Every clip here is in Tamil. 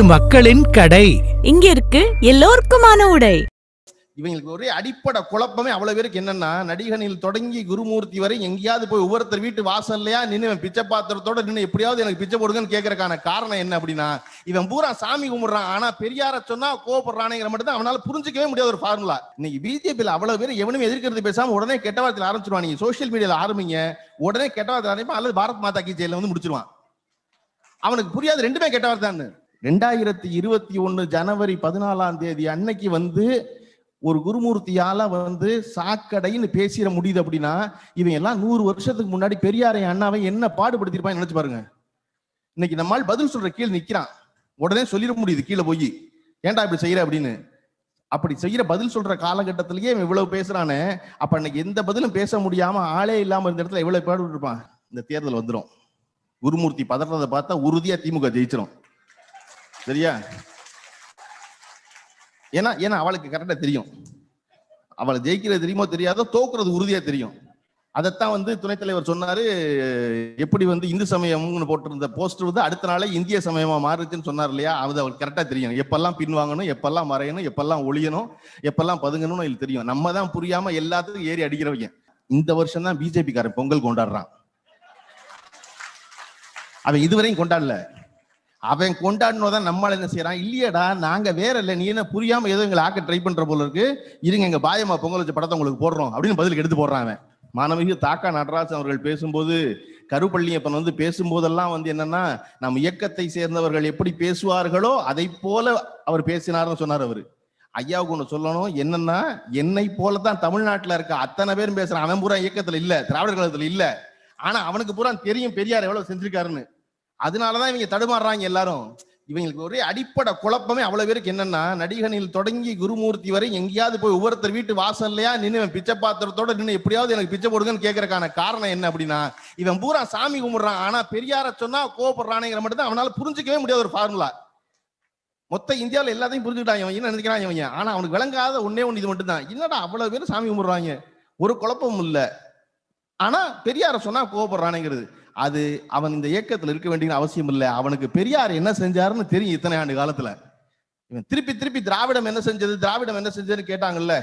இது மக்களின் கடை இங்க இருக்கு எல்லோருக்குமான உடை இவங்களுக்கு ஒரே அடிப்படை குழப்பமே அவ்வளவு பேருக்கு என்னன்னா நடிகனில் தொடங்கி குருமூர்த்தி வரை எங்கேயாவது போய் ஒவ்வொருத்தர் வீட்டு வாசல்லையா நின்று பிச்சை பாத்திரத்தோட நின்று எப்படியாவது எனக்கு பிச்சை போடுங்கன்னு கேட்கறக்கான காரணம் என்ன அப்படின்னா இவன் பூரா சாமி கும்பிடுறான் ஆனா பெரியார சொன்னா கோவப்படுறானுங்கிற மட்டும் தான் அவனால புரிஞ்சுக்கவே முடியாத ஒரு ஃபார்முலா இன்னைக்கு பிஜேபியில் அவ்வளவு பேர் எவனும் எதிர்க்கிறது பேசாம உடனே கெட்ட வார்த்தையில் ஆரம்பிச்சிருவான் நீங்க சோசியல் மீடியால ஆரம்பிங்க உடனே கெட்ட வார்த்தை ஆரம்பிப்பா அல்லது பாரத் மாதா கி ஜெயில வந்து முடிச்சிருவான் அவனுக்கு புரியாது ரெண்டுமே கெட்ட வார்த்தை ரெண்டாயிரத்தி இருபத்தி ஒன்று ஜனவரி பதினாலாம் தேதி அன்னைக்கு வந்து ஒரு குருமூர்த்தியால வந்து சாக்கடைன்னு பேசிட முடியுது அப்படின்னா இவன் எல்லாம் நூறு வருஷத்துக்கு முன்னாடி பெரியாரை அண்ணாவை என்ன பாடுபடுத்திருப்பான்னு நினைச்சு பாருங்க இன்னைக்கு நம்மால் பதில் சொல்ற கீழே நிக்கிறான் உடனே சொல்லிட முடியுது கீழே போய் ஏன்டா இப்படி செய்யற அப்படின்னு அப்படி செய்யற பதில் சொல்ற காலகட்டத்திலேயே இவன் இவ்வளவு பேசுறானே அப்ப இன்னைக்கு எந்த பதிலும் பேச முடியாம ஆளே இல்லாம இருந்த இடத்துல எவ்வளவு பாடுபட்டு இருப்பான் இந்த தேர்தல் வந்துடும் குருமூர்த்தி பதறதை பார்த்தா உறுதியா திமுக ஜெயிச்சிடும் சரியா ஏன்னா ஏன்னா அவளுக்கு கரெக்டா தெரியும் அவளை ஜெயிக்கிறது தெரியுமோ தெரியாதோ தோக்குறது உறுதியா தெரியும் அதைத்தான் வந்து துணைத் தலைவர் சொன்னாரு எப்படி வந்து இந்து சமயம்னு போட்டிருந்த போஸ்டர் வந்து அடுத்த நாளே இந்திய சமயமா மாறுச்சுன்னு சொன்னார் இல்லையா அது அவளுக்கு கரெக்டா தெரியும் எப்பெல்லாம் பின்வாங்கணும் எப்பெல்லாம் மறையணும் எப்பெல்லாம் ஒழியணும் எப்பெல்லாம் பதுங்கணும்னு இது தெரியும் நம்ம தான் புரியாம எல்லாத்துக்கும் ஏறி அடிக்கிறவங்க இந்த வருஷம் தான் பிஜேபி பொங்கல் கொண்டாடுறான் அவன் இதுவரையும் கொண்டாடல அவன் கொண்டாடணும் தான் நம்மளால என்ன செய்யறான் இல்லையடா நாங்க வேற இல்லை நீ என்ன புரியாம ஏதோ எங்களை ஆக்க ட்ரை பண்ற போல இருக்கு இருங்க எங்க பாயமா பொங்கல் வச்ச படத்தை உங்களுக்கு போடுறோம் அப்படின்னு பதிலுக்கு எடுத்து போடுறான் அவன் மாணவிகு தாக்கா நடராஜன் அவர்கள் பேசும்போது கருப்பள்ளியப்பன் வந்து பேசும்போதெல்லாம் வந்து என்னன்னா நம் இயக்கத்தை சேர்ந்தவர்கள் எப்படி பேசுவார்களோ அதை போல அவர் பேசினார்னு சொன்னார் அவரு ஐயாவுக்கு ஒன்று சொல்லணும் என்னன்னா என்னை போல தான் தமிழ்நாட்டில் இருக்க அத்தனை பேரும் பேசுறான் அவன் பூரா இயக்கத்தில் இல்லை திராவிடர் கழகத்தில் இல்லை ஆனா அவனுக்கு பூரா தெரியும் பெரியார் எவ்வளவு செஞ்சிருக்காருன்னு அதனாலதான் இவங்க தடுமாறுறாங்க எல்லாரும் இவங்களுக்கு ஒரே அடிப்படை குழப்பமே அவ்வளவு பேருக்கு என்னன்னா நடிகனில் தொடங்கி குருமூர்த்தி வரை எங்கேயாவது போய் ஒவ்வொருத்தர் வீட்டு வாசல்லையா நின்று பிச்சை பாத்திரத்தோட நின்று எப்படியாவது எனக்கு பிச்சை போடுங்கன்னு கேட்கறக்கான காரணம் என்ன அப்படின்னா இவன் பூரா சாமி கும்பிடுறான் ஆனா பெரியார சொன்னா கோவப்படுறானுங்கிற மட்டும் தான் அவனால புரிஞ்சுக்கவே முடியாத ஒரு ஃபார்முலா மொத்த இந்தியாவில் எல்லாத்தையும் புரிஞ்சுக்கிட்டான் இவன் என்ன நினைக்கிறான் இவன் ஆனா அவனுக்கு விளங்காத ஒன்னே ஒன்று இது மட்டும் தான் என்னடா அவ்வளவு பேரும் சாமி கும்பிடுறாங்க ஒரு குழப்பமும் இல்லை ஆனா பெரியார சொன்னா கோவப்படுறானுங்கிறது அது அவன் இந்த இயக்கத்தில் இருக்க வேண்டிய அவசியம் இல்லை அவனுக்கு பெரியார் என்ன செஞ்சாருன்னு தெரியும் இத்தனை ஆண்டு காலத்துல இவன் திருப்பி திருப்பி திராவிடம் என்ன செஞ்சது திராவிடம் என்ன செஞ்சதுன்னு கேட்டாங்கல்ல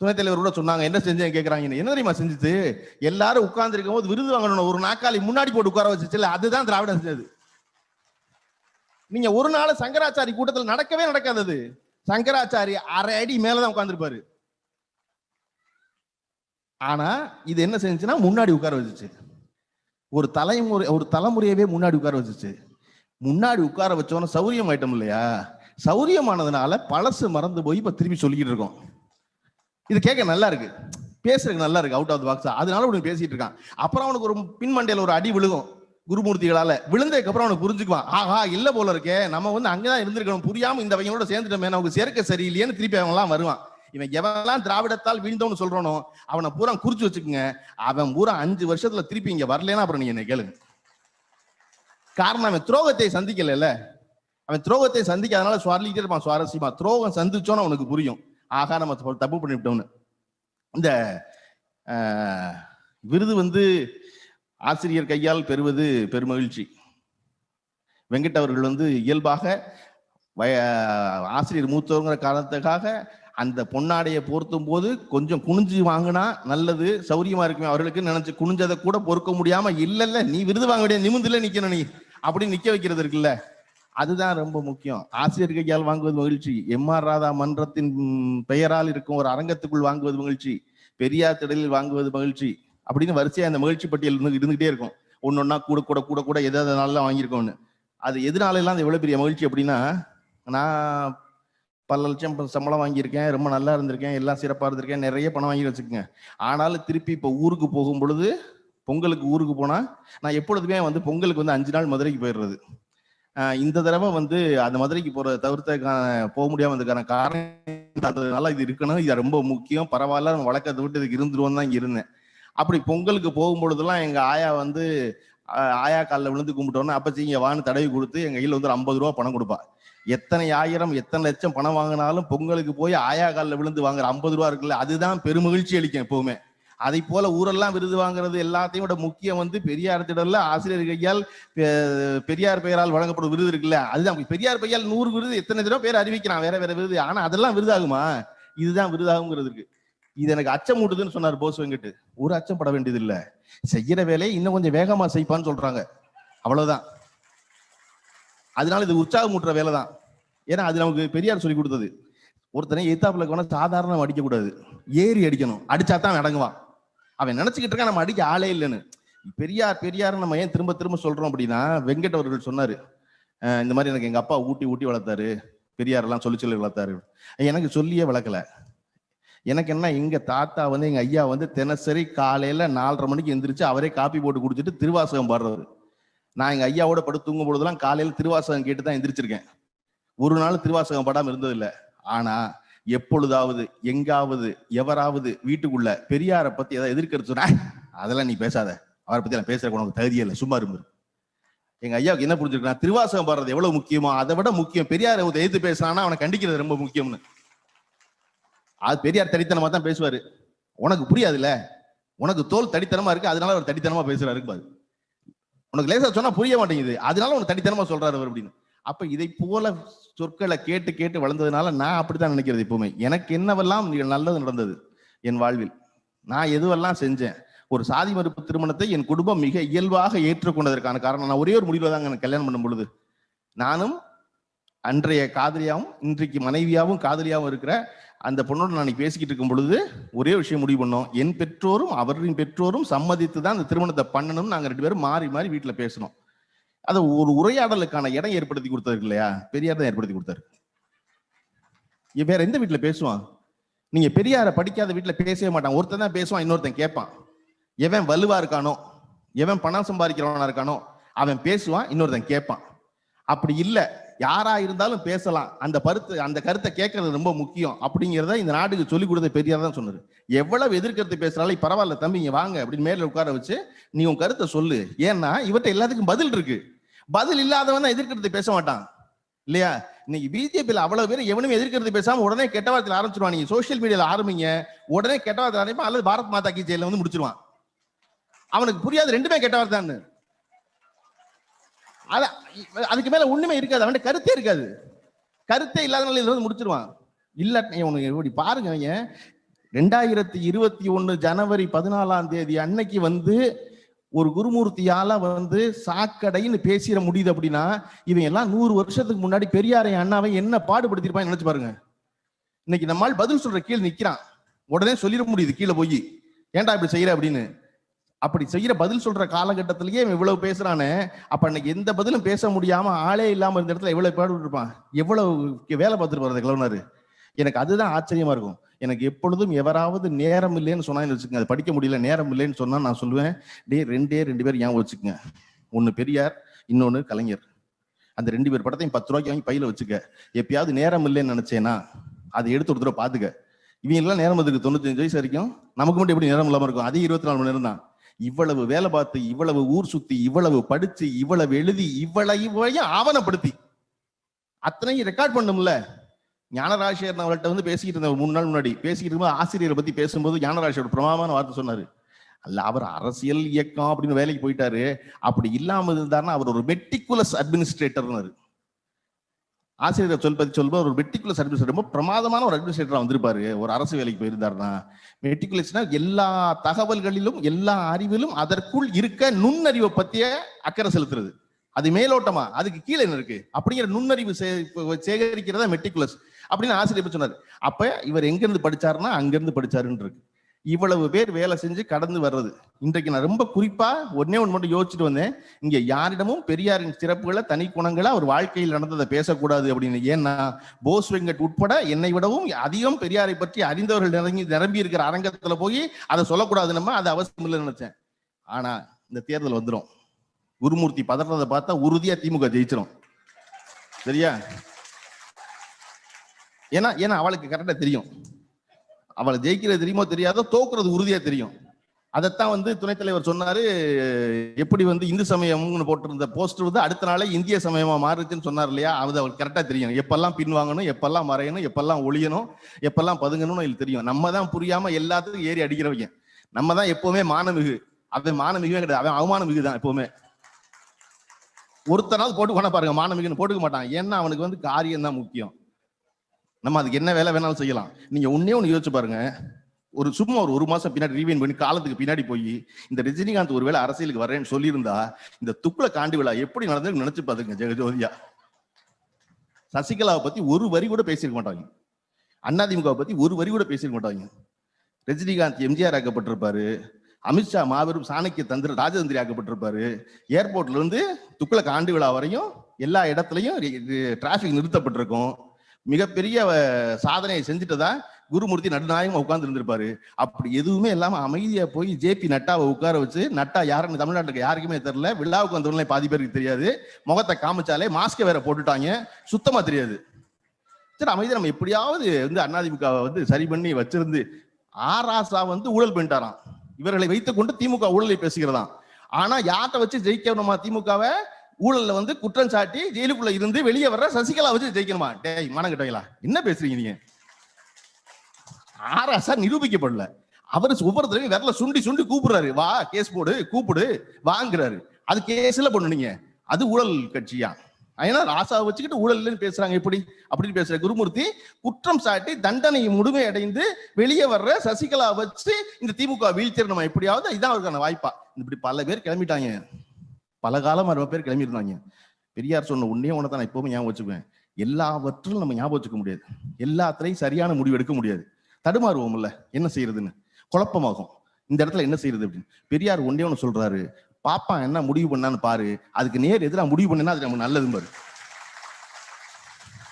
துணைத் தலைவர் கூட சொன்னாங்க என்ன செஞ்சேன் கேட்கறாங்க என்ன தெரியுமா செஞ்சுது எல்லாரும் உட்கார்ந்துருக்கும் போது விருது வாங்கணும் ஒரு நாக்காளி முன்னாடி போட்டு உட்கார வச்சுச்சுல அதுதான் திராவிடம் செஞ்சது நீங்க ஒரு நாள் சங்கராச்சாரி கூட்டத்தில் நடக்கவே நடக்காதது சங்கராச்சாரி அரை அடி மேலதான் உட்காந்துருப்பாரு ஆனா இது என்ன செஞ்சுன்னா முன்னாடி உட்கார வச்சுச்சு ஒரு தலைமுறை ஒரு தலைமுறையவே முன்னாடி உட்கார வச்சுச்சு முன்னாடி உட்கார வச்சோன்னா சௌரியம் ஆயிட்டோம் இல்லையா சௌரியமானதுனால பழசு மறந்து போய் இப்போ திரும்பி சொல்லிக்கிட்டு இருக்கோம் இது கேட்க நல்லா இருக்கு பேசுறதுக்கு நல்லா இருக்கு அவுட் ஆஃப் பாக்ஸ் அதனால உனக்கு பேசிட்டு இருக்கான் அப்புறம் அவனுக்கு ஒரு பின்மண்டையில் ஒரு அடி விழுகும் குருமூர்த்திகளால விழுந்ததுக்கு அப்புறம் அவனுக்கு புரிஞ்சுக்குவான் ஆஹா இல்ல போல இருக்கே நம்ம வந்து அங்கதான் இருந்திருக்கணும் புரியாம இந்த வகையோட சேர்ந்துட்டோமே நமக்கு சேர்க்க சரியில்லையேன்னு திருப்பி அவங்க எல்லாம் வருவான் இவன் எவெல்லாம் திராவிடத்தால் வீழ்ந்தவனு சொல்றனோ அவனை பூரா குறிச்சு வச்சுக்கோங்க அவன் பூரா அஞ்சு வருஷத்துல திருப்பி இங்க வரலன்னா அப்புறம் நீங்க என்ன கேளுங்க காரணம் அவன் துரோகத்தை சந்திக்கல அவன் துரோகத்தை அதனால சுவாரிக்கிட்டே இருப்பான் சுவாரஸ்யமா துரோகம் சந்திச்சோன்னு அவனுக்கு புரியும் ஆகா நம்ம தப்பு பண்ணிவிட்டோம்னு இந்த விருது வந்து ஆசிரியர் கையால் பெறுவது பெருமகிழ்ச்சி வெங்கட் அவர்கள் வந்து இயல்பாக வய ஆசிரியர் மூத்தவங்கிற காரணத்துக்காக அந்த பொன்னாடையை போர்த்தும் போது கொஞ்சம் குனிஞ்சு வாங்கினா நல்லது சௌரியமா இருக்குமே அவர்களுக்கு நினைச்சு குனிஞ்சதை கூட பொறுக்க முடியாம இல்ல இல்ல நீ விருது வாங்க வேண்டிய நிமிந்துல நிக்கணும் நீ அப்படி நிக்க வைக்கிறது இருக்குல்ல அதுதான் ரொம்ப முக்கியம் ஆசிரியர் கையால் வாங்குவது மகிழ்ச்சி எம் ஆர் ராதா மன்றத்தின் பெயரால் இருக்கும் ஒரு அரங்கத்துக்குள் வாங்குவது மகிழ்ச்சி பெரியார் திடலில் வாங்குவது மகிழ்ச்சி அப்படின்னு வரிசையா அந்த மகிழ்ச்சி பட்டியல் இருந்து இருந்துகிட்டே இருக்கும் ஒன்னொன்னா கூட கூட கூட கூட எதாவது நாள்லாம் வாங்கியிருக்கோன்னு அது எதனால எல்லாம் எவ்வளவு பெரிய மகிழ்ச்சி அப்படின்னா நான் பல லட்சம் சம்பளம் வாங்கியிருக்கேன் ரொம்ப நல்லா இருந்திருக்கேன் எல்லாம் சிறப்பாக இருந்திருக்கேன் நிறைய பணம் வாங்கி வச்சுக்கோங்க ஆனாலும் திருப்பி இப்போ ஊருக்கு போகும் பொழுது பொங்கலுக்கு ஊருக்கு போனால் நான் எப்பொழுதுமே வந்து பொங்கலுக்கு வந்து அஞ்சு நாள் மதுரைக்கு போயிடுறது இந்த தடவை வந்து அந்த மதுரைக்கு போகிற தவிர்த்த போக முடியாமல் இருக்கான காரணம் இது இருக்கணும் இது ரொம்ப முக்கியம் பரவாயில்ல வழக்கத்தை விட்டு இதுக்கு இருந்துருவோம் தான் இங்கே இருந்தேன் அப்படி பொங்கலுக்கு போகும்பொழுதெல்லாம் எங்கள் ஆயா வந்து ஆயா காலில் விழுந்து கும்பிட்டோன்னா அப்போ இங்கே வான்னு தடவி கொடுத்து எங்கள் கையில் வந்து ஐம்பது ரூபா பணம் கொடுப்பா எத்தனை ஆயிரம் எத்தனை லட்சம் பணம் வாங்கினாலும் பொங்கலுக்கு போய் ஆயா காலில் விழுந்து வாங்குற ஐம்பது ரூபா இருக்குல்ல அதுதான் பெருமகிழ்ச்சி அளிக்கும் எப்பவுமே அதை போல ஊரெல்லாம் விருது வாங்குறது எல்லாத்தையும் விட முக்கியம் வந்து பெரியார் திடல்ல ஆசிரியர் கையால் பெரியார் பெயரால் வழங்கப்படும் விருது இருக்குல்ல அதுதான் பெரியார் பெயரால் நூறு விருது எத்தனை தடவை பேர் அறிவிக்கிறான் வேற வேற விருது ஆனா அதெல்லாம் விருதாகுமா இதுதான் விருதாகுங்கிறது இருக்கு இது எனக்கு அச்சம் ஊட்டுதுன்னு சொன்னார் போஸ் வெங்கட்டு ஒரு அச்சம் பட வேண்டியது இல்லை செய்யற வேலையை இன்னும் கொஞ்சம் வேகமா செய்ப்பான்னு சொல்றாங்க அவ்வளவுதான் அதனால இது உற்சாகம் ஊட்டுற வேலை தான் ஏன்னா அது நமக்கு பெரியார் சொல்லி கொடுத்தது ஒருத்தனை எத்தாப்புல வேணா சாதாரணம் அடிக்கக்கூடாது ஏறி அடிக்கணும் அடிச்சா தான் அடங்குவான் அவன் நினைச்சுக்கிட்டு இருக்கான் நம்ம அடிக்க ஆளே இல்லைன்னு பெரியார் பெரியார் நம்ம ஏன் திரும்ப திரும்ப சொல்றோம் அப்படின்னா வெங்கட் அவர்கள் சொன்னாரு இந்த மாதிரி எனக்கு எங்க அப்பா ஊட்டி ஊட்டி வளர்த்தாரு பெரியாரெல்லாம் சொல்லி சொல்லி வளர்த்தாரு எனக்கு சொல்லியே வளர்க்கல எனக்கு என்ன எங்கள் தாத்தா வந்து எங்கள் ஐயா வந்து தினசரி காலையில் நாலரை மணிக்கு எந்திரிச்சு அவரே காப்பி போட்டு கொடுத்துட்டு திருவாசகம் பாடுறாரு நான் எங்கள் ஐயாவோட படு தூங்கும் பொழுதுலாம் காலையில் திருவாசகம் கேட்டு தான் எந்திரிச்சிருக்கேன் ஒரு நாள் திருவாசகம் படாமல் இருந்ததில்லை ஆனால் எப்பொழுதாவது எங்காவது எவராவது வீட்டுக்குள்ள பெரியாரை பற்றி ஏதாவது எதிர்க்கிறது அதெல்லாம் நீ பேசாத அவரை பற்றி நான் பேசுகிற உனக்கு தகுதியே இல்லை சும்மா இரும்பு எங்க ஐயாவுக்கு என்ன நான் திருவாசகம் பாடுறது எவ்வளவு முக்கியமோ அதை விட முக்கியம் பெரியார் எதிர்த்து பேசினான்னா அவனை கண்டிக்கிறது ரொம்ப முக்கியம்னு அது பெரியார் தனித்தனமா தான் பேசுவாரு உனக்கு புரியாதுல்ல உனக்கு தோல் தனித்தனமா இருக்கு அதனால அவர் தனித்தனமா பேசுறாரு பாரு உனக்கு லேசா சொன்னா புரிய மாட்டேங்குது அதனால உனக்கு தனித்தனமா சொல்றாரு அவர் அப்படின்னு அப்ப இதை போல சொற்களை கேட்டு கேட்டு வளர்ந்ததுனால நான் அப்படித்தான் நினைக்கிறது எப்பவுமே எனக்கு என்னவெல்லாம் நல்லது நடந்தது என் வாழ்வில் நான் எதுவெல்லாம் செஞ்சேன் ஒரு சாதி மறுப்பு திருமணத்தை என் குடும்பம் மிக இயல்பாக ஏற்றுக்கொண்டதற்கான காரணம் நான் ஒரே ஒரு முடிவில் தாங்க எனக்கு கல்யாணம் பண்ணும் பொழுது நானும் அன்றைய காதலியாகவும் இன்றைக்கு மனைவியாகவும் காதலியாகவும் இருக்கிற அந்த பொண்ணோட நான் பேசிக்கிட்டு இருக்கும் பொழுது ஒரே விஷயம் முடிவு பண்ணோம் என் பெற்றோரும் அவரின் பெற்றோரும் சம்மதித்து தான் அந்த திருமணத்தை பண்ணணும்னு நாங்கள் ரெண்டு பேரும் மாறி மாறி வீட்டில் பேசணும் அதை ஒரு உரையாடலுக்கான இடம் ஏற்படுத்தி கொடுத்தாரு இல்லையா பெரியார் தான் ஏற்படுத்தி கொடுத்தாரு வேற எந்த வீட்டில் பேசுவான் நீங்க பெரியாரை படிக்காத வீட்டில் பேசவே மாட்டான் ஒருத்தன் தான் பேசுவான் இன்னொருத்தன் கேட்பான் எவன் வலுவா இருக்கானோ எவன் பணம் சம்பாதிக்கிறவனா இருக்கானோ அவன் பேசுவான் இன்னொருத்தன் கேட்பான் அப்படி இல்லை யாரா இருந்தாலும் பேசலாம் அந்த பருத்து அந்த கருத்தை கேட்கறது ரொம்ப முக்கியம் அப்படிங்கிறத இந்த நாட்டுக்கு சொல்லிக் கொடுத்த பெரியார் தான் சொன்னாரு எவ்வளவு எதிர்கருத்து பேசுறாலும் பரவாயில்ல தம்பி இங்க வாங்க அப்படின்னு மேல உட்கார வச்சு நீ உன் கருத்தை சொல்லு ஏன்னா இவர்கிட்ட எல்லாத்துக்கும் பதில் இருக்கு பதில் இல்லாதவன் தான் எதிர்கருத்து பேச மாட்டான் இல்லையா இன்னைக்கு பிஜேபியில் அவ்வளவு பேர் எவனும் எதிர்க்கிறது பேசாம உடனே கெட்ட வார்த்தையில ஆரம்பிச்சிருவான் நீங்க சோசியல் மீடியால ஆரம்பிங்க உடனே கெட்ட வார்த்தை ஆரம்பிப்பான் அல்லது பாரத் மாதா கி ஜெயில வந்து முடிச்சிருவான் அவனுக்கு புரியாது ரெண்டுமே கெட்ட வார்த்தான்னு அதுக்கு மேல ஒண்ணுமே இருக்காது அவன் கருத்தே இருக்காது கருத்தே இல்லாதனால இதுல வந்து முடிச்சிருவான் இல்ல உனக்கு இப்படி பாருங்க ஏன் ரெண்டாயிரத்தி இருபத்தி ஒண்ணு ஜனவரி பதினாலாம் தேதி அன்னைக்கு வந்து ஒரு குருமூர்த்தியால வந்து சாக்கடைன்னு பேசிட முடியுது அப்படின்னா இவன் எல்லாம் நூறு வருஷத்துக்கு முன்னாடி பெரியாரை அண்ணாவை என்ன பாடுபடுத்திருப்பான்னு நினைச்சு பாருங்க இன்னைக்கு நம்மால் பதில் சொல்ற கீழே நிக்கிறான் உடனே சொல்லிட முடியுது கீழே போய் ஏன்டா இப்படி செய்யற அப்படின்னு அப்படி செய்யற பதில் சொல்ற காலகட்டத்திலேயே இவ்வளவு பேசுறானே அப்ப அன்னைக்கு எந்த பதிலும் பேச முடியாம ஆளே இல்லாம இருந்த இடத்துல எவ்வளவு பாடு இருப்பான் எவ்வளவு வேலை பார்த்துட்டு அந்த கிளவுனாரு எனக்கு அதுதான் ஆச்சரியமா இருக்கும் எனக்கு எப்பொழுதும் எவராவது நேரம் இல்லைன்னு சொன்னா வச்சுக்கோங்க அது படிக்க முடியல நேரம் இல்லைன்னு சொன்னா நான் சொல்லுவேன் டே ரெண்டே ரெண்டு பேர் ஞாபகம் வச்சுக்கோங்க ஒன்னு பெரியார் இன்னொன்னு கலைஞர் அந்த ரெண்டு பேர் படத்தையும் பத்து ரூபாய்க்கு வாங்கி பையில வச்சுக்க எப்பயாவது நேரம் இல்லைன்னு நினைச்சேன்னா அதை எடுத்து ஒருத்தர பாத்துக்க இவங்க எல்லாம் நேரம் தொண்ணூத்தி அஞ்சு வயசு வரைக்கும் நமக்கு மட்டும் எப்படி நேரம் இல்லாம இருக்கும் அதே இருபத்தி நாலு மணி நேரம் தான் இவ்வளவு வேலை பார்த்து இவ்வளவு ஊர் சுத்தி இவ்வளவு படிச்சு இவ்வளவு எழுதி இவ்வளவு ஆவணப்படுத்தி அத்தனையும் ரெக்கார்ட் பண்ணும்ல ஞானராசியர் நான் அவர்கிட்ட வந்து பேசிக்கிட்டு இருந்தார் மூணு நாள் முன்னாடி பேசிக்கிட்டு இருக்கும்போது ஆசிரியரை பத்தி பேசும்போது ஞானராசியோட பிரமாமான வார்த்தை சொன்னாரு அல்ல அவர் அரசியல் இயக்கம் அப்படின்னு வேலைக்கு போயிட்டாரு அப்படி இல்லாமல் இருந்தாருன்னா அவர் ஒரு மெட்டிகுலஸ் அட்மினிஸ்ட்ரேட்டர்னாரு ஆசிரியர் சொல் பற்றி சொல்லும்போது ஒரு மெட்டிகுலஸ் அட்மினிஸ்ட்ரேட் ரொம்ப பிரமாதமான ஒரு அட்மினிஸ்ட்ரேட்டர் வந்திருப்பாரு ஒரு அரசு வேலைக்கு போயிருந்தாருன்னா மெட்டிகுலஸ்னா எல்லா தகவல்களிலும் எல்லா அறிவிலும் அதற்குள் இருக்க நுண்ணறிவை பத்திய அக்கறை செலுத்துறது அது மேலோட்டமா அதுக்கு கீழே என்ன இருக்கு அப்படிங்கிற நுண்ணறிவு சேகரிக்கிறதா மெட்டிகுலஸ் அப்படின்னு ஆசிரியர் சொன்னார் அப்ப இவர் எங்க இருந்து படிச்சாருன்னா அங்கிருந்து படிச்சாருன்னு இருக்கு இவ்வளவு பேர் வேலை செஞ்சு கடந்து வர்றது இன்றைக்கு நான் ரொம்ப குறிப்பா ஒன்னே ஒன்று மட்டும் யோசிச்சுட்டு வந்தேன் இங்க யாரிடமும் பெரியாரின் சிறப்புகளை தனி குணங்களை அவர் வாழ்க்கையில் நடந்ததை பேசக்கூடாது அப்படின்னு ஏன்னா போஸ் வெங்கட் உட்பட என்னை விடவும் அதிகம் பெரியாரை பற்றி அறிந்தவர்கள் நிரம்பி நிரம்பி இருக்கிற அரங்கத்துல போய் அதை சொல்லக்கூடாது நம்ம அது அவசியம் இல்லைன்னு நினைச்சேன் ஆனா இந்த தேர்தல் வந்துடும் குருமூர்த்தி பதறதை பார்த்தா உறுதியா திமுக ஜெயிச்சிடும் சரியா ஏன்னா ஏன்னா அவளுக்கு கரெக்டா தெரியும் அவளை ஜெயிக்கிறது தெரியுமோ தெரியாதோ தோக்குறது உறுதியா தெரியும் அதைத்தான் வந்து துணைத் தலைவர் சொன்னாரு எப்படி வந்து இந்து சமயம்னு போட்டிருந்த போஸ்டர் வந்து அடுத்த நாளே இந்திய சமயமா மாறுச்சுன்னு சொன்னார் இல்லையா அது அவளுக்கு கரெக்டா தெரியும் எப்பெல்லாம் பின்வாங்கணும் எப்பெல்லாம் மறையணும் எப்பெல்லாம் ஒழியணும் எப்பெல்லாம் பதுங்கணும்னு இல்லை தெரியும் நம்ம தான் புரியாம எல்லாத்துக்கும் ஏறி அடிக்கிறவங்க நம்ம தான் எப்பவுமே மானமிகு அவன் மானமிகவே கிடையாது அவன் அவமானமிகு தான் எப்பவுமே ஒருத்தனாவது போட்டு கொண்ட பாருங்க மானமிகுன்னு போட்டுக்க மாட்டான் ஏன்னா அவனுக்கு வந்து காரியம் தான் முக்கியம் நம்ம அதுக்கு என்ன வேலை வேணாலும் செய்யலாம் நீங்க ஒன்னே ஒன்று யோசிச்சு பாருங்க ஒரு சும்மா ஒரு ஒரு மாசம் பின்னாடி ரீவைன் பண்ணி காலத்துக்கு பின்னாடி போய் இந்த ரஜினிகாந்த் ஒருவேளை அரசியலுக்கு வரேன்னு சொல்லியிருந்தா இந்த துக்குல காண்டு விழா எப்படி நடந்ததுன்னு நினைச்சு பாத்துங்க ஜெகஜோதியா சசிகலாவை பத்தி ஒரு வரி கூட பேசியிருக்க மாட்டாங்க அண்ணாதிமுகவை பத்தி ஒரு வரி கூட பேசியிருக்க மாட்டாங்க ரஜினிகாந்த் எம்ஜிஆர் ஆக்கப்பட்டிருப்பாரு அமித்ஷா மாபெரும் சாணக்கிய தந்திர ராஜதந்திரி ஆக்கப்பட்டிருப்பாரு ஏர்போர்ட்ல இருந்து துக்குல காண்டு விழா வரையும் எல்லா இடத்துலையும் டிராபிக் நிறுத்தப்பட்டிருக்கும் மிகப்பெரிய சாதனையை செஞ்சுட்டதா குருமூர்த்தி நடுநாயகமா உட்கார்ந்து இருந்திருப்பாரு அப்படி எதுவுமே இல்லாம அமைதியா போய் பி நட்டாவை உட்கார வச்சு நட்டா யாருன்னு தமிழ்நாட்டுக்கு யாருக்குமே தெரியல விழாவுக்கு வந்தவங்களே பாதி பேருக்கு தெரியாது முகத்தை காமிச்சாலே மாஸ்கை வேற போட்டுட்டாங்க சுத்தமா தெரியாது சரி அமைதி நம்ம எப்படியாவது வந்து அண்ணாதிமுகவை வந்து சரி பண்ணி வச்சிருந்து ஆராசா வந்து ஊழல் பண்ணிட்டாராம் இவர்களை வைத்துக் கொண்டு திமுக ஊழலை பேசுகிறதாம் ஆனா யார்கிட்ட வச்சு ஜெயிக்கணுமா திமுகவை ஊழல்ல வந்து குற்றம் சாட்டி ஜெயிலுக்குள்ள இருந்து வெளியே வர்ற சசிகலா வச்சு ஜெயிக்கணுமா டேய் மனம் கிட்டவீங்களா என்ன பேசுறீங்க நீங்க ஆராசா நிரூபிக்கப்படல அவரு ஒவ்வொருத்தரும் விரல சுண்டி சுண்டி கூப்பிடுறாரு வா கேஸ் போடு கூப்பிடு வாங்குறாரு அது கேஸ்ல பண்ணு அது ஊழல் கட்சியா ஏன்னா ராசாவை வச்சுக்கிட்டு ஊழல் பேசுறாங்க எப்படி அப்படின்னு பேசுற குருமூர்த்தி குற்றம் சாட்டி தண்டனை முழுமை அடைந்து வெளியே வர்ற சசிகலா வச்சு இந்த திமுக வீழ்த்திடணுமா எப்படியாவது இதுதான் அவருக்கான வாய்ப்பா இப்படி பல பேர் கிளம்பிட்டாங்க பல காலம் அறுபது பேர் கிளம்பியிருந்தாங்க பெரியார் சொன்ன ஒன்னே ஒன்று தான் நான் எப்பவுமே ஞாபகம் வச்சுக்குவேன் எல்லாவற்றிலும் நம்ம ஞாபகம் வச்சுக்க முடியாது எல்லாத்துலேயும் சரியான முடிவு எடுக்க முடியாது தடுமாறுவோம்ல என்ன செய்யறதுன்னு குழப்பமாகும் இந்த இடத்துல என்ன செய்யறது அப்படின்னு பெரியார் ஒன்றே ஒன்று சொல்றாரு பாப்பா என்ன முடிவு பண்ணான்னு பாரு அதுக்கு நேர் எதிராக முடிவு பண்ணினா அது நமக்கு நல்லது பாரு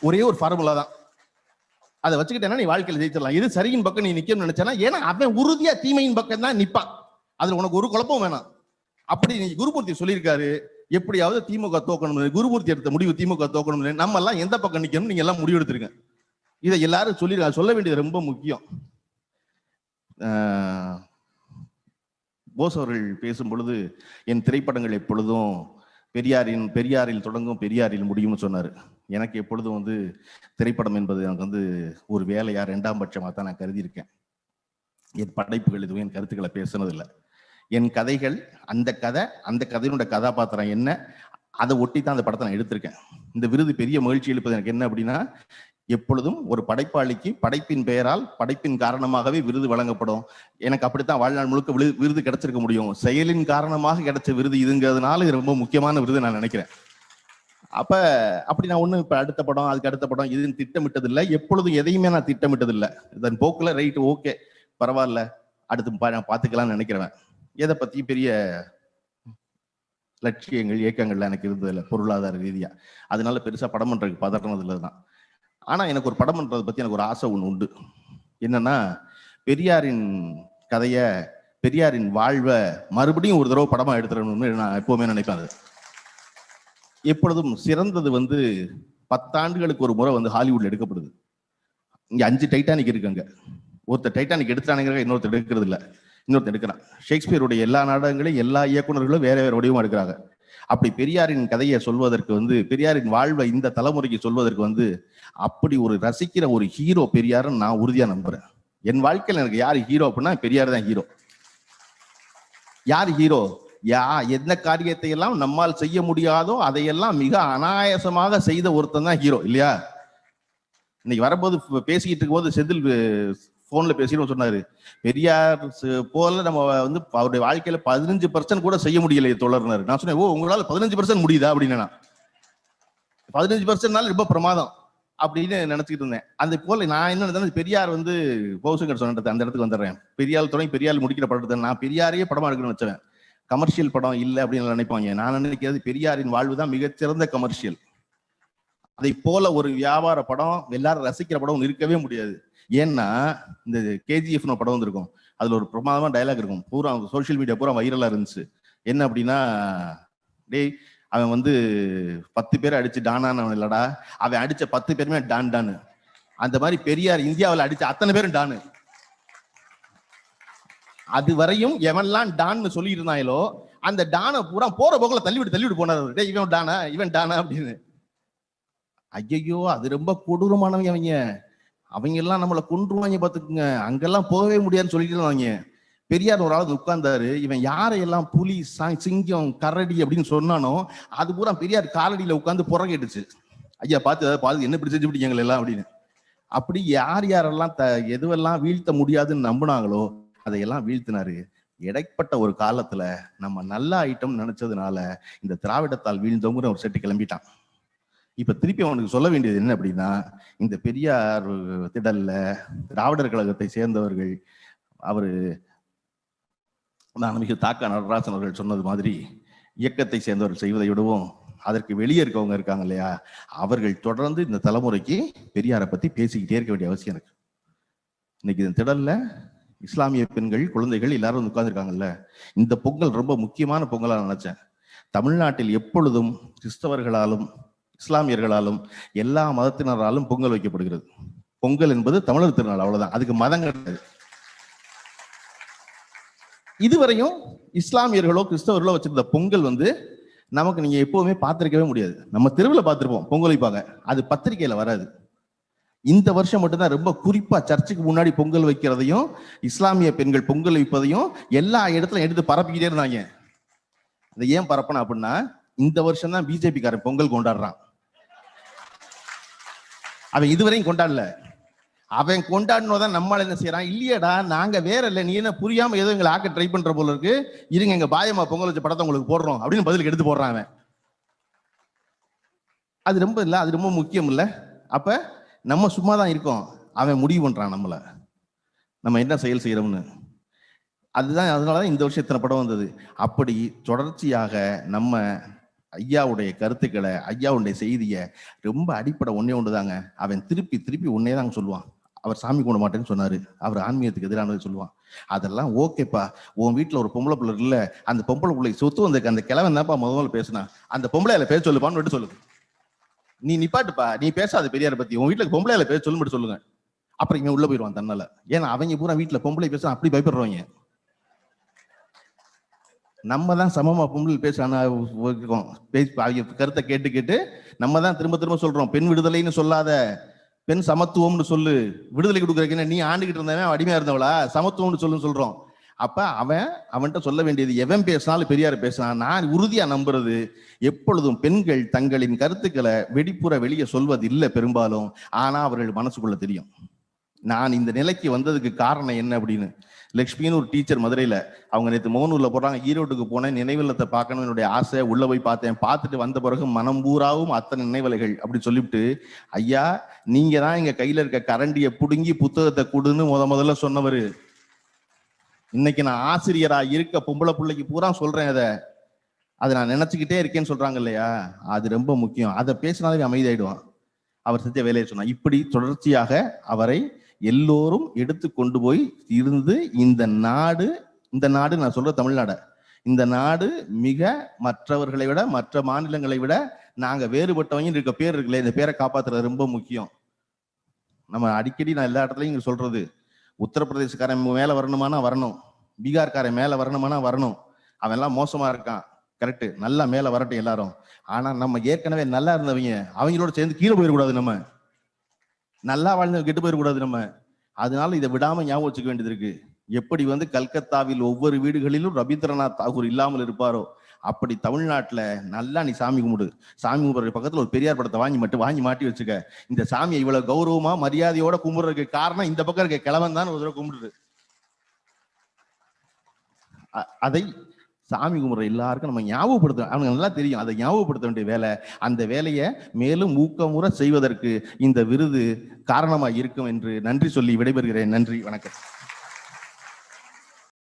ஒரே ஒரு ஃபார்முலா தான் அதை வச்சுக்கிட்டேன்னா நீ வாழ்க்கையில் ஜெயிச்சிடலாம் எது சரியின் பக்கம் நீ நிக்கணும்னு நினைச்சேன்னா ஏன்னா அவன் உறுதியா தீமையின் பக்கம் தான் நிப்பான் அதுல உனக்கு ஒரு குழப்பம் வேணாம் அப்படி குருமூர்த்தி சொல்லியிருக்காரு எப்படியாவது திமுக தோக்கணும் குருமூர்த்தி எடுத்த முடிவு திமுக தோக்கணும் நம்ம எல்லாம் எந்த பக்கம் நிக்கணும் நீங்க எல்லாம் முடிவு எடுத்துருங்க இதை எல்லாரும் சொல்லி சொல்ல வேண்டியது ரொம்ப முக்கியம் போஸ் அவர்கள் பேசும் பொழுது என் திரைப்படங்கள் எப்பொழுதும் பெரியாரின் பெரியாரில் தொடங்கும் பெரியாரில் முடியும்னு சொன்னார் எனக்கு எப்பொழுதும் வந்து திரைப்படம் என்பது எனக்கு வந்து ஒரு வேலையா ரெண்டாம் பட்சமாக தான் நான் கருதியிருக்கேன் என் படைப்புகள் எதுவும் என் கருத்துக்களை பேசுனதில்லை என் கதைகள் அந்த கதை அந்த கதையினுடைய கதாபாத்திரம் என்ன அதை ஒட்டி தான் அந்த படத்தை நான் எடுத்திருக்கேன் இந்த விருது பெரிய மகிழ்ச்சி எழுப்பது எனக்கு என்ன அப்படின்னா எப்பொழுதும் ஒரு படைப்பாளிக்கு படைப்பின் பெயரால் படைப்பின் காரணமாகவே விருது வழங்கப்படும் எனக்கு அப்படித்தான் வாழ்நாள் முழுக்க விருது கிடைச்சிருக்க முடியும் செயலின் காரணமாக கிடைச்ச விருது இதுங்கிறதுனால இது ரொம்ப முக்கியமான விருது நான் நினைக்கிறேன் அப்ப அப்படி நான் ஒன்றும் இப்போ அடுத்த படம் அதுக்கு அடுத்த படம் இதுன்னு திட்டமிட்டதில்லை எப்பொழுதும் எதையுமே நான் திட்டமிட்டதில்லை இதன் போக்கில் ரைட் ஓகே பரவாயில்ல அடுத்து நான் பார்த்துக்கலாம்னு நினைக்கிறேன் எதை பத்தி பெரிய லட்சியங்கள் இயக்கங்கள் எனக்கு இல்லை பொருளாதார ரீதியாக அதனால பெருசாக படம் பண்றதுக்கு பதட்டினதுல தான் ஆனால் எனக்கு ஒரு படம் பண்ணுறதை பற்றி எனக்கு ஒரு ஆசை ஒன்று உண்டு என்னென்னா பெரியாரின் கதையை பெரியாரின் வாழ்வை மறுபடியும் ஒரு தடவை படமாக எடுத்துடணும்னு நான் எப்போவுமே நினைப்பேன் எப்பொழுதும் சிறந்தது வந்து பத்தாண்டுகளுக்கு ஒரு முறை வந்து ஹாலிவுட்ல எடுக்கப்படுது இங்கே அஞ்சு டைட்டானிக் இருக்குங்க ஒருத்தர் டைட்டானிக் எடுத்துட்டானுங்க இன்னொருத்தர் எடுக்கிறது இல்லை இன்னொருத்தன் எடுக்கிறான் ஷேக்ஸ்பியருடைய எல்லா நாடகங்களையும் எல்லா இயக்குநர்களும் வேற வேற வடிவமா எடுக்கிறாங்க அப்படி பெரியாரின் கதையை சொல்வதற்கு வந்து பெரியாரின் வாழ்வை இந்த தலைமுறைக்கு சொல்வதற்கு வந்து அப்படி ஒரு ரசிக்கிற ஒரு ஹீரோ பெரியாருன்னு நான் உறுதியாக நம்புறேன் என் வாழ்க்கையில் எனக்கு யார் ஹீரோ அப்படின்னா பெரியார் தான் ஹீரோ யார் ஹீரோ யா எந்த காரியத்தை எல்லாம் நம்மால் செய்ய முடியாதோ அதையெல்லாம் மிக அனாயசமாக செய்த ஒருத்தன் தான் ஹீரோ இல்லையா இன்னைக்கு வரும்போது பேசிக்கிட்டு இருக்கும்போது செந்தில் போன்ல பேசின்னு சொன்னாரு பெரியார் போல நம்ம வந்து அவருடைய வாழ்க்கையில பதினஞ்சு பர்சன்ட் கூட செய்ய முடியலையே தொடர்னாரு நான் சொன்னேன் ஓ உங்களால பதினஞ்சு பர்சன்ட் முடியுதா அப்படின்னு பதினஞ்சு பர்சன்ட்னால ரொம்ப பிரமாதம் அப்படின்னு நினைச்சிட்டு இருந்தேன் அந்த போல நான் என்ன பெரியார் வந்து பௌசங்கர் சொன்னது அந்த இடத்துக்கு வந்துடுறேன் பெரியாள் துணை பெரியாள் முடிக்கிற படத்தை நான் பெரியாரையே படமா எடுக்கணும்னு வச்சுவேன் கமர்ஷியல் படம் இல்லை அப்படின்னு நினைப்பாங்க நான் நினைக்கிறது பெரியாரின் வாழ்வு தான் மிகச்சிறந்த கமர்ஷியல் அதை போல ஒரு வியாபார படம் எல்லாரும் ரசிக்கிற படம் இருக்கவே முடியாது ஏன்னா இந்த கேஜிஎஃப்னு படம் வந்திருக்கும் அதுல ஒரு பிரமாதமா டைலாக் இருக்கும் பூரா சோசியல் மீடியா பூரா வைரலா இருந்துச்சு என்ன அப்படின்னா டேய் அவன் வந்து பத்து பேர் அடிச்சு டானான்னு அவன் இல்லடா அவன் அடிச்ச பத்து பேருமே டான் டானு அந்த மாதிரி பெரியார் இந்தியாவில் அடிச்ச அத்தனை பேரும் டானு அது வரையும் எவன்லாம் டான்னு சொல்லி இருந்தாயிலோ அந்த டானை பூரா போற போக்கில் தள்ளிவிட்டு தள்ளிவிட்டு போனார் டே இவன் டானா இவன் டானா அப்படின்னு ஐயையோ அது ரொம்ப கொடூரமானவங்க அவங்க அவங்க எல்லாம் நம்மளை கொன்றுவாங்க பார்த்துக்குங்க அங்கெல்லாம் போகவே முடியாதுன்னு சொல்லிட்டு வாங்க பெரியார் ஒரு ஆள் உட்கார்ந்தாரு இவன் யாரையெல்லாம் புலி சிங்கம் கரடி அப்படின்னு சொன்னானோ அது பூரா பெரியார் காலடியில் உட்காந்து புறகேட்டுச்சு ஐயா பார்த்து ஏதாவது பார்த்து என்ன பிடிச்சி பிடிக்கங்கள் எல்லாம் அப்படின்னு அப்படி யார் யாரெல்லாம் த எதுவெல்லாம் வீழ்த்த முடியாதுன்னு நம்பினாங்களோ அதையெல்லாம் வீழ்த்தினாரு இடைப்பட்ட ஒரு காலத்துல நம்ம நல்ல ஐட்டம் நினைச்சதுனால இந்த திராவிடத்தால் வீழ்ந்தோங்கிற ஒரு செட்டு கிளம்பிட்டான் இப்ப திருப்பி அவனுக்கு சொல்ல வேண்டியது என்ன அப்படின்னா இந்த பெரியார் திடல்ல திராவிடர் கழகத்தை சேர்ந்தவர்கள் அவரு நான் மிக தாக்க நடராசன் அவர்கள் சொன்னது மாதிரி இயக்கத்தை சேர்ந்தவர்கள் செய்வதை விடவும் அதற்கு வெளியே இருக்கவங்க இருக்காங்க இல்லையா அவர்கள் தொடர்ந்து இந்த தலைமுறைக்கு பெரியாரை பத்தி பேசிக்கிட்டே இருக்க வேண்டிய அவசியம் இருக்கு இன்னைக்கு இந்த திடல்ல இஸ்லாமிய பெண்கள் குழந்தைகள் எல்லாரும் வந்து உட்கார்ந்துருக்காங்கல்ல இந்த பொங்கல் ரொம்ப முக்கியமான பொங்கலாக நினைச்சேன் தமிழ்நாட்டில் எப்பொழுதும் கிறிஸ்தவர்களாலும் இஸ்லாமியர்களாலும் எல்லா மதத்தினராலும் பொங்கல் வைக்கப்படுகிறது பொங்கல் என்பது தமிழர் திருநாள் அவ்வளவுதான் அதுக்கு மதம் கிடையாது இதுவரையும் இஸ்லாமியர்களோ கிறிஸ்தவர்களோ வச்சிருந்த பொங்கல் வந்து நமக்கு நீங்க எப்பவுமே பார்த்திருக்கவே முடியாது நம்ம தெருவில் பார்த்துருப்போம் பொங்கல் வைப்பாங்க அது பத்திரிகையில வராது இந்த வருஷம் மட்டும்தான் ரொம்ப குறிப்பா சர்ச்சுக்கு முன்னாடி பொங்கல் வைக்கிறதையும் இஸ்லாமிய பெண்கள் பொங்கல் வைப்பதையும் எல்லா இடத்துல எடுத்து பரப்பிக்கிட்டே இருந்தாங்க அதை ஏன் பரப்பணும் அப்படின்னா இந்த வருஷம் தான் பிஜேபிக்காரன் பொங்கல் கொண்டாடுறான் அவன் இதுவரையும் கொண்டாடல அவன் கொண்டாடணும் தான் நம்மளால என்ன செய்யறான் இல்லையடா நாங்க வேற இல்லை நீ என்ன புரியாம ஏதோ எங்களை ஆக்க ட்ரை பண்ற போல இருக்கு இருங்க எங்க பாயமா பொங்கல் வச்ச படத்தை உங்களுக்கு போடுறோம் அப்படின்னு பதிலுக்கு எடுத்து போடுறான் அவன் அது ரொம்ப இல்லை அது ரொம்ப முக்கியம் இல்லை அப்ப நம்ம சும்மா தான் இருக்கோம் அவன் முடிவு பண்றான் நம்மளை நம்ம என்ன செயல் செய்யறோம்னு அதுதான் அதனால தான் இந்த வருஷம் இத்தனை படம் வந்தது அப்படி தொடர்ச்சியாக நம்ம ஐயாவுடைய கருத்துக்களை ஐயாவுடைய செய்தியை ரொம்ப அடிப்படை ஒன்னே ஒன்று தாங்க அவன் திருப்பி திருப்பி ஒன்னே தாங்க சொல்லுவான் அவர் சாமி கும்பிட மாட்டேன்னு சொன்னார் அவர் ஆன்மீகத்துக்கு எதிரானது சொல்லுவான் அதெல்லாம் ஓகேப்பா உன் வீட்டில் ஒரு பொம்பளை பிள்ளை இல்லை அந்த பொம்பளை பிள்ளைக்கு சொத்து வந்திருக்கு அந்த கிழவன் தான்ப்பா முதல்ல பேசினா அந்த பொம்பளையில பேச சொல்லுப்பான்னு விட்டு நீ நிப்பாட்டுப்பா நீ பேசாத பெரியாரை பத்தி உன் பொம்பளை பொம்பளையில பேச சொல்லும்படி சொல்லுங்க அப்புறம் இங்கே உள்ள போயிடுவான் தன்னால ஏன்னா அவங்க பூரா வீட்டில் பொம்பளை பேச அப்படி பயப்படுறவங்க நம்ம தான் சமமாக பொம்பளை பேச இருக்கோம் பேசி கருத்தை கேட்டு கேட்டு நம்ம தான் திரும்ப திரும்ப சொல்கிறோம் பெண் விடுதலைன்னு சொல்லாத பெண் சமத்துவம்னு சொல்லு விடுதலை கொடுக்குறக்கு நீ ஆண்டுகிட்டு இருந்தவன் அடிமையாக இருந்தவளா சமத்துவம்னு சொல்லுன்னு சொல்கிறோம் அப்போ அவன் அவன்கிட்ட சொல்ல வேண்டியது எவன் பேசினாலும் பெரியார் பேசினான் நான் உறுதியாக நம்புறது எப்பொழுதும் பெண்கள் தங்களின் கருத்துக்களை வெடிப்புற வெளியே சொல்வது இல்லை பெரும்பாலும் ஆனால் அவர்கள் மனசுக்குள்ள தெரியும் நான் இந்த நிலைக்கு வந்ததுக்கு காரணம் என்ன அப்படின்னு லக்ஷ்மின்னு ஒரு டீச்சர் மதுரையில் அவங்க நேற்று மோகனூரில் போடுறாங்க ஈரோட்டுக்கு போனேன் நினைவில்லத்தை பார்க்கணும் என்னுடைய ஆசை உள்ளே போய் பார்த்தேன் பார்த்துட்டு வந்த பிறகு மனம் பூராவும் அத்தனை நினைவலைகள் அப்படி சொல்லிவிட்டு ஐயா நீங்கள் தான் எங்கள் கையில் இருக்க கரண்டியை பிடுங்கி புத்தகத்தை கொடுன்னு முத முதல்ல சொன்னவர் இன்னைக்கு நான் ஆசிரியராக இருக்க பொம்பளை பிள்ளைக்கு பூரா சொல்கிறேன் அதை அதை நான் நினச்சிக்கிட்டே இருக்கேன்னு சொல்கிறாங்க இல்லையா அது ரொம்ப முக்கியம் அதை பேசினாலே அமைதியாயிடுவான் அவர் சத்திய வேலையை சொன்னார் இப்படி தொடர்ச்சியாக அவரை எல்லோரும் எடுத்து கொண்டு போய் இருந்து இந்த நாடு இந்த நாடு நான் சொல்ற தமிழ்நாடு இந்த நாடு மிக மற்றவர்களை விட மற்ற மாநிலங்களை விட நாங்க வேறுபட்டவங்க இருக்க பேர் இருக்குல்ல இந்த பேரை காப்பாத்துறது ரொம்ப முக்கியம் நம்ம அடிக்கடி நான் எல்லா இடத்துலையும் இங்க சொல்றது உத்தரப்பிரதேசக்காரன் மேல வரணுமானா வரணும் பீகார்காரன் மேல வரணுமானா வரணும் அவன் எல்லாம் மோசமா இருக்கான் கரெக்ட் நல்லா மேல வரட்டும் எல்லாரும் ஆனா நம்ம ஏற்கனவே நல்லா இருந்தவங்க அவங்களோட சேர்ந்து கீழே போயிடக்கூடாது நம்ம நல்லா வாழ்ந்து கெட்டு போயிடக்கூடாது நம்ம அதனால இதை விடாம ஞாபகம் வச்சுக்க வேண்டியது இருக்கு எப்படி வந்து கல்கத்தாவில் ஒவ்வொரு வீடுகளிலும் ரவீந்திரநாத் தாகூர் இல்லாமல் இருப்பாரோ அப்படி தமிழ்நாட்டில் நல்லா நீ சாமி கும்பிடு சாமி கும்பிட்ற பக்கத்தில் ஒரு பெரியார் படத்தை வாங்கி மட்டும் வாங்கி மாட்டி வச்சுக்க இந்த சாமியை இவ்வளோ கௌரவமாக மரியாதையோட கும்பிட்றதுக்கு காரணம் இந்த பக்கம் இருக்க கிழவன் தான் ஒரு தடவை கும்பிடுது அதை சாமி கும்பிட்ற எல்லாருக்கும் நம்ம ஞாபகப்படுத்த அவனுக்கு நல்லா தெரியும் அதை ஞாபகப்படுத்த வேண்டிய வேலை அந்த வேலையை மேலும் ஊக்கமுற செய்வதற்கு இந்த விருது காரணமாக இருக்கும் என்று நன்றி சொல்லி விடைபெறுகிறேன் நன்றி வணக்கம்